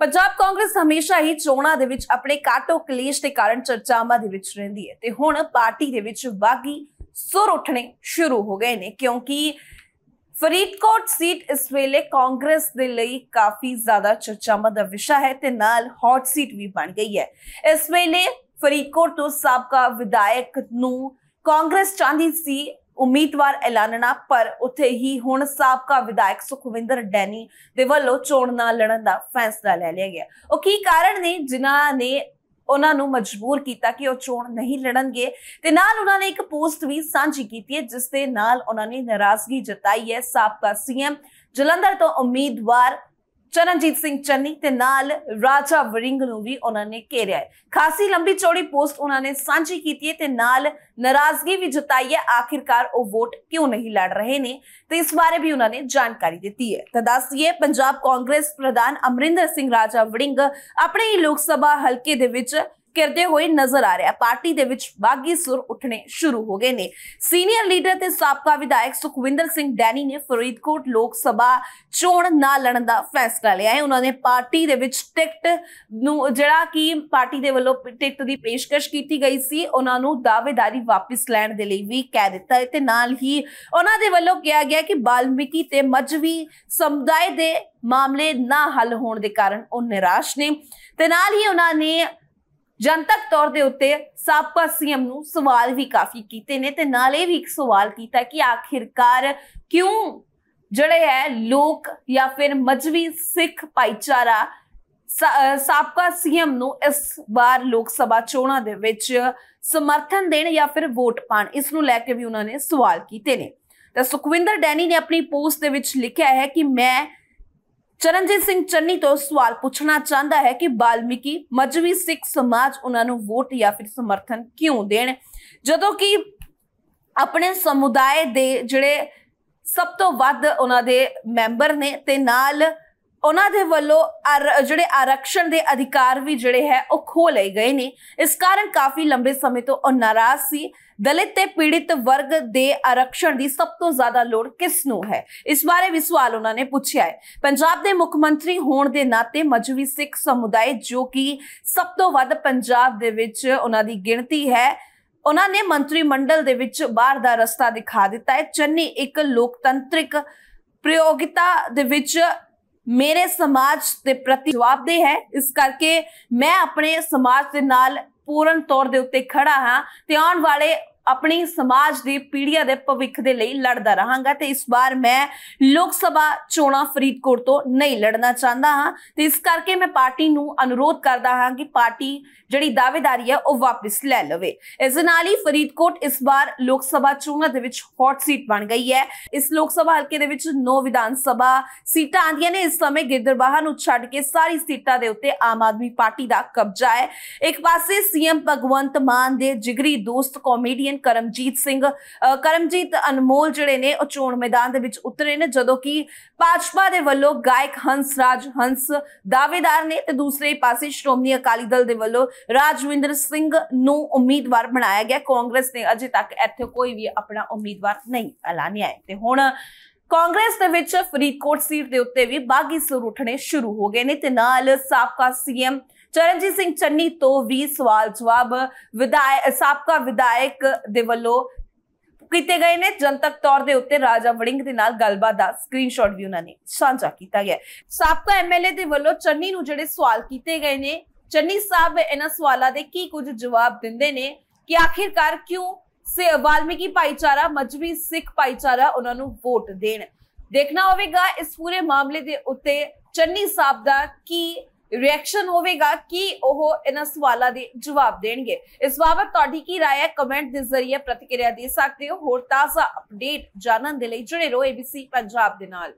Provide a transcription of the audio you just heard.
ਪੰਜਾਬ ਕਾਂਗਰਸ ਹਮੇਸ਼ਾ ਹੀ ਚੋਣਾਂ ਦੇ ਵਿੱਚ ਆਪਣੇ ਕਾਟੋ ਕਲੇਸ਼ ਦੇ ਕਾਰਨ ਚਰਚਾਵਾਂ ਦੇ ਵਿੱਚ ਰਹਿੰਦੀ ਹੈ ਤੇ ਹੁਣ ਪਾਰਟੀ ਦੇ ਵਿੱਚ ਬਾਗੀ ਸੁਰ ਉੱਠਣੇ ਸ਼ੁਰੂ ਹੋ ਗਏ ਨੇ ਕਿਉਂਕਿ ਫਰੀਦਕੋਟ ਸੀਟ ਇਸ ਵੇਲੇ ਕਾਂਗਰਸ ਦੇ ਲਈ ਕਾਫੀ ਜ਼ਿਆਦਾ ਚਰਚਾਵਾਂ ਦਾ ਵਿਸ਼ਾ ਹੈ ਤੇ ਨਾਲ ਹੌਟ ਸੀਟ ਵੀ ਬਣ ਗਈ ਹੈ ਇਸ ਵੇਲੇ ਫਰੀਦਕੋਟ ਤੋਂ ਸਾਬਕਾ ਵਿਧਾਇਕ ਨੂੰ ਕਾਂਗਰਸ ਚਾਹੁੰਦੀ ਸੀ ਉਮੀਦਵਾਰ ਐਲਾਨਣਾ ਪਰ ਉੱਥੇ ਹੀ ਹੁਣ ਸਾਬਕਾ ਵਿਧਾਇਕ ਸੁਖਵਿੰਦਰ ਡੈਨੀ ਦੇ ਵੱਲੋਂ ਚੋਣ ਨਾ ਲੜਨ ਦਾ ਫੈਸਲਾ ਲੈ ਲਿਆ ਗਿਆ ਉਹ ਕੀ ਕਾਰਨ ਨੇ ਜਿਨ੍ਹਾਂ ਨੇ ਉਹਨਾਂ ਨੂੰ ਮਜਬੂਰ ਕੀਤਾ ਕਿ ਉਹ ਚੋਣ ਨਹੀਂ ਲੜਨਗੇ ਤੇ ਨਾਲ ਉਹਨਾਂ ਨੇ ਇੱਕ ਪੋਸਟ ਵੀ ਸਾਂਝੀ ਕੀਤੀ ਹੈ ਜਿਸ ਦੇ ਨਾਲ ਉਹਨਾਂ ਨੇ ਨਾਰਾਜ਼ਗੀ ਜਤਾਈ ਹੈ ਸਾਬਕਾ ਸੀਐਮ ਜਲੰਧਰ ਤੋਂ ਉਮੀਦਵਾਰ ਚਰਨਜੀਤ ਸਿੰਘ ਚੰਨੀ ਤੇ ਨਾਲ ਰਾਜਾ ਵਰਿੰਗ ਨੂੰ ਵੀ ਉਹਨਾਂ ਨੇ ਘੇਰਿਆ ਹੈ ਖਾਸੀ ਲੰਬੀ ਚੌੜੀ ਪੋਸਟ ਉਹਨਾਂ ਨੇ ਸਾਂਝੀ ਕੀਤੀ ਹੈ ਤੇ ਨਾਲ ਨਾਰਾਜ਼ਗੀ ਵੀ ਜਤਾਈ ਹੈ ਆਖਿਰਕਾਰ ਉਹ ਵੋਟ ਕਿਉਂ ਨਹੀਂ ਲੜ ਰਹੇ ਨੇ ਤੇ ਇਸ ਬਾਰੇ ਵੀ ਉਹਨਾਂ ਨੇ ਜਾਣਕਾਰੀ ਦਿੱਤੀ ਹੈ ਤਾਂ ਦੱਸ ਦਈਏ ਪੰਜਾਬ ਕਾਂਗਰਸ ਪ੍ਰਧਾਨ ਅਮਰਿੰਦਰ ਸਿੰਘ ਰਾਜਾ ਵਰਿੰਗ ਆਪਣੇ ਹੀ ਲੋਕ ਸਭਾ ਹਲਕੇ ਦੇ ਵਿੱਚ ਕਰਦੇ ਹੋਏ ਨਜ਼ਰ ਆ ਰਿਹਾ ਪਾਰਟੀ ਦੇ ਵਿੱਚ ਬਾਗੀ ਸੁਰ ਉੱਠਣੇ ਸ਼ੁਰੂ ਹੋ ਗਏ ਨੇ ਸੀਨੀਅਰ ਲੀਡਰ ਤੇ ਸਾਬਕਾ ਵਿਧਾਇਕ ਸੁਖਵਿੰਦਰ ਸਿੰਘ ਡੈਨੀ ਨੇ ਫਰੀਦਕੋਟ ਲੋਕ ਸਭਾ ਚੋਣ ਨਾ ਲੜਨ ਦਾ ਫੈਸਲਾ ਲਿਆ ਹੈ ਉਹਨਾਂ ਨੇ ਪਾਰਟੀ ਦੇ ਵਿੱਚ ਟਿਕਟ ਨੂੰ ਜਿਹੜਾ ਕਿ ਪਾਰਟੀ ਦੇ ਵੱਲੋਂ ਟਿਕਟ ਦੀ ਪੇਸ਼ਕਸ਼ ਕੀਤੀ ਗਈ ਸੀ ਉਹਨਾਂ ਨੂੰ ਦਾਅਵੇਦਾਰੀ ਵਾਪਸ ਲੈਣ ਦੇ ਲਈ ਵੀ ਕਹਿ ਦਿੱਤਾ ਤੇ ਨਾਲ ਹੀ ਉਹਨਾਂ ਦੇ ਵੱਲੋਂ ਕਿਹਾ ਗਿਆ ਕਿ ਬਾਲਮਿਕੀ ਤੇ ਮਜਵੀ ਸਮੁਦਾਇ ਦੇ ਮਾਮਲੇ ਨਾ ਹੱਲ ਹੋਣ ਦੇ ਕਾਰਨ ਉਹ ਨਿਰਾਸ਼ ਨੇ ਤੇ ਨਾਲ ਹੀ ਉਹਨਾਂ ਨੇ ਜਨਤਕ ਤੌਰ ਦੇ ਉੱਤੇ ਸਾਬਕਾ ਸੀਐਮ ਨੂੰ ਸਵਾਲ ਵੀ ਕਾਫੀ ਕੀਤੇ ਨੇ ਤੇ ਨਾਲ ਇਹ ਵੀ ਇੱਕ ਸਵਾਲ ਕੀਤਾ ਕਿ ਆਖਿਰਕਾਰ ਕਿਉਂ ਜਿਹੜੇ ਹੈ ਲੋਕ ਜਾਂ ਫਿਰ ਮਜਵੀ ਸਿੱਖ ਭਾਈਚਾਰਾ ਸਾਬਕਾ ਸੀਐਮ ਨੂੰ ਇਸ ਵਾਰ ਲੋਕ ਸਭਾ ਚੋਣਾਂ ਦੇ ਵਿੱਚ ਸਮਰਥਨ ਦੇਣ ਜਾਂ ਫਿਰ ਵੋਟ ਪਾਣ ਇਸ ਨੂੰ ਲੈ ਕੇ ਵੀ ਉਹਨਾਂ ਨੇ ਸਵਾਲ ਕੀਤੇ ਨੇ ਤਾਂ ਸੁਖਵਿੰਦਰ ਡੈਨੀ ਨੇ ਆਪਣੀ ਪੋਸਟ ਦੇ ਵਿੱਚ ਲਿਖਿਆ ਹੈ ਕਿ ਮੈਂ ਚਰਨਜੀਤ ਸਿੰਘ ਚੰਨੀ ਤੋਂ ਸਵਾਲ ਪੁੱਛਣਾ ਚਾਹੁੰਦਾ ਹੈ ਕਿ ਬਾਲਮੀਕੀ ਮਜਵੀ ਸਿੱਖ ਸਮਾਜ ਉਹਨਾਂ ਨੂੰ ਵੋਟ ਜਾਂ ਫਿਰ ਸਮਰਥਨ ਕਿਉਂ ਦੇਣ ਜਦੋਂ ਕਿ ਆਪਣੇ ਸਮੁਦਾਇ ਦੇ ਜਿਹੜੇ ਸਭ ਤੋਂ ਵੱਧ ਉਹਨਾਂ ਦੇ ਮੈਂਬਰ ਨੇ ਤੇ ਨਾਲ ਉਹਨਾਂ ਦੇ ਵੱਲੋਂ ਜਿਹੜੇ ਆਰਕਸ਼ਣ ਦੇ ਅਧਿਕਾਰ ਵੀ ਜਿਹੜੇ ਹੈ ਉਹ ਖੋ ਲਏ ਗਏ ਨੇ ਇਸ ਕਾਰਨ ਕਾਫੀ ਲੰਬੇ ਸਮੇਂ ਤੋਂ ਉਹ ਨਾਰਾਜ਼ ਸੀ ਦਲਿਤ ਤੇ ਪੀੜਿਤ ਵਰਗ ਦੇ ਆਰਕਸ਼ਣ ਦੀ ਸਭ ਤੋਂ ਜ਼ਿਆਦਾ ਲੋੜ ਕਿਸ ਨੂੰ ਹੈ ਇਸ ਬਾਰੇ ਵੀ ਸਵਾਲ ਉਹਨਾਂ ਨੇ ਪੁੱਛਿਆ ਹੈ ਪੰਜਾਬ ਦੇ ਮੁੱਖ ਮੰਤਰੀ ਹੋਣ ਦੇ ਨਾਤੇ ਮਜਵੀ ਸਿੱਖ ਸਮੁਦਾਇ ਜੋ ਕਿ ਸਭ ਤੋਂ ਵੱਧ ਪੰਜਾਬ ਦੇ ਵਿੱਚ ਉਹਨਾਂ ਦੀ ਗਿਣਤੀ ਹੈ ਉਹਨਾਂ ਨੇ ਮੰਤਰੀ ਮੰਡਲ ਦੇ ਵਿੱਚ ਬਾਹਰ ਦਾ ਰਸਤਾ ਦਿਖਾ ਦਿੱਤਾ ਹੈ ਚੰਨੀ ਇੱਕ ਲੋਕਤੰਤਰਿਕ ਪ੍ਰਯੋਗਿਤਾ ਦੇ ਵਿੱਚ ਮੇਰੇ ਸਮਾਜ ਦੇ ਪ੍ਰਤੀ ਜਵਾਬਦੇਹ ਹੈ ਇਸ ਕਰਕੇ ਮੈਂ ਆਪਣੇ ਸਮਾਜ ਦੇ ਨਾਲ ਪੂਰਨ ਤੌਰ ਦੇ ਉੱਤੇ ਖੜਾ ਹਾਂ ਤੇ ਆਉਣ ਵਾਲੇ ਆਪਣੀ ਸਮਾਜ ਦੀ ਪੀੜ੍ਹੀਆਂ ਦੇ ਭਵਿੱਖ ਦੇ ਲਈ ਲੜਦਾ ਰਹਾਂਗਾ ਤੇ ਇਸ ਵਾਰ ਮੈਂ ਲੋਕ ਸਭਾ ਚੋਣਾਂ ਫਰੀਦਕੋਟ ਤੋਂ ਨਹੀਂ ਲੜਨਾ ਚਾਹੁੰਦਾ ਹਾਂ ਤੇ ਇਸ ਕਰਕੇ ਮੈਂ ਪਾਰਟੀ ਨੂੰ ਅਨੁਰੋਧ ਕਰਦਾ ਹਾਂ ਕਿ ਪਾਰਟੀ ਜਿਹੜੀ ਦਾਅਵੇਦਾਰੀ ਹੈ ਉਹ ਵਾਪਸ ਲੈ ਲਵੇ ਇਸ ਨਾਲ ਹੀ ਫਰੀਦਕੋਟ ਇਸ ਵਾਰ ਲੋਕ ਸਭਾ ਚੋਣਾਂ ਦੇ ਵਿੱਚ ਹੌਟ ਸੀਟ ਬਣ ਗਈ ਹੈ ਇਸ ਲੋਕ ਸਭਾ ਹਲਕੇ ਦੇ ਵਿੱਚ 9 ਵਿਧਾਨ ਸਭਾ ਸੀਟਾਂ ਆਂਦੀਆਂ ਨੇ ਇਸ ਸਮੇਂ ਗਿੱਦੜਬਾਹਾ ਨੂੰ ਛੱਡ ਕੇ ਸਾਰੀ ਸੀਟਾਂ ਦੇ ਉੱਤੇ ਆਮ ਆਦਮੀ ਪਾਰਟੀ ਦਾ ਕਬਜ਼ਾ ਹੈ ਇੱਕ ਪਾਸੇ ਸੀਐਮ ਭਗਵੰਤ ਮਾਨ ਦੇ ਜਿਗਰੀ ਦੋਸਤ ਕਮੇਡੀ ਚੈਂਪੀਅਨ ਕਰਮਜੀਤ ਸਿੰਘ ਕਰਮਜੀਤ ਅਨਮੋਲ ਜਿਹੜੇ ਨੇ ਉਹ ਚੋਣ ਮੈਦਾਨ ਦੇ ਵਿੱਚ ਉਤਰੇ ਨੇ ਜਦੋਂ ਕਿ ਪਾਜਪਾ ਦੇ ਵੱਲੋਂ ਗਾਇਕ ਹੰਸ ਰਾਜ ਹੰਸ ਦਾਵੇਦਾਰ ਨੇ ਤੇ ਦੂਸਰੇ ਪਾਸੇ ਸ਼੍ਰੋਮਣੀ ਅਕਾਲੀ ਦਲ ਦੇ ਵੱਲੋਂ ਰਾਜਵਿੰਦਰ ਸਿੰਘ ਨੂੰ ਉਮੀਦਵਾਰ ਬਣਾਇਆ ਗਿਆ ਕਾਂਗਰਸ ਨੇ ਅਜੇ ਤੱਕ ਇੱਥੇ ਕੋਈ ਵੀ ਆਪਣਾ ਉਮੀਦਵਾਰ ਨਹੀਂ ਐਲਾਨਿਆ ਤੇ ਹੁਣ ਕਾਂਗਰਸ ਦੇ ਵਿੱਚ ਫਰੀਦਕੋਟ ਸੀਟ ਦੇ ਉੱਤੇ ਵੀ ਬਾਗੀ ਸੁਰ ਉੱਠਣੇ ਸ਼ੁਰੂ ਹੋ ਗਏ ਨੇ ਤੇ ਨਾਲ ਸਾਬਕਾ ਸੀਐਮ ਚਰਨਜੀਤ ਸਿੰਘ ਚੰਨੀ ਤੋਂ ਵੀ ਸਵਾਲ ਜਵਾਬ ਵਿਧਾਇਕ ਸਾਬਕਾ ਵਿਧਾਇਕ ਦੇ ਵੱਲੋਂ ਕੀਤੇ ਗਏ ਨੇ ਜਨਤਕ ਤੌਰ ਦੇ ਉੱਤੇ ਰਾਜਾ ਵੜਿੰਗ ਦੇ ਨਾਲ ਗੱਲਬਾਤ ਦਾ ਸਕਰੀਨਸ਼ਾਟ ਵੀ ਉਹਨਾਂ ਨੇ ਸਾਂਝਾ ਕੀਤਾ ਗਿਆ ਸਾਬਕਾ ਐਮਐਲਏ ਦੇ ਵੱਲੋਂ ਚੰਨੀ ਨੂੰ ਜਿਹੜੇ ਸਵਾਲ ਕੀਤੇ ਗਏ ਨੇ ਚੰਨੀ ਸਾਹਿਬ ਇਹਨਾਂ ਸਵਾਲਾਂ ਦੇ ਕੀ ਕੁਝ ਜਵਾਬ ਦਿੰਦੇ ਨੇ ਕਿ ਆਖਿਰਕਾਰ ਕਿਉਂ ਸੇ ਵਾਲਮੀਕੀ ਭਾਈਚਾਰਾ ਮਜਬੀ ਸਿੱਖ ਭਾਈਚਾਰਾ ਉਹਨਾਂ ਨੂੰ ਵੋਟ ਦੇਣ ਦੇਖਣਾ ਹੋਵੇਗਾ ਇਸ ਪੂਰੇ ਮਾਮਲੇ ਦੇ ਉੱਤੇ ਚੰਨੀ ਸਾਹਿਬ ਦਾ ਕੀ ਰਿਐਕਸ਼ਨ ਹੋਵੇਗਾ ਕਿ ਉਹ ਇਹਨਾਂ ਸਵਾਲਾਂ ਦੇ ਜਵਾਬ ਦੇਣਗੇ ਇਸ ਬਾਬਤ ਤੁਹਾਡੀ ਕੀ رائے ਹੈ ਕਮੈਂਟ ਦੇ ਜ਼ਰੀਏ ਪ੍ਰਤੀਕਿਰਿਆ ਦੇ ਸਕਦੇ ਹੋ ਹੋਰ ਤਾਜ਼ਾ ਅਪਡੇਟ ਜਾਣਨ ਦੇ ਲਈ ਜੁੜੇ ਰਹੋ ABC ਪੰਜਾਬ ਦੇ ਨਾਲ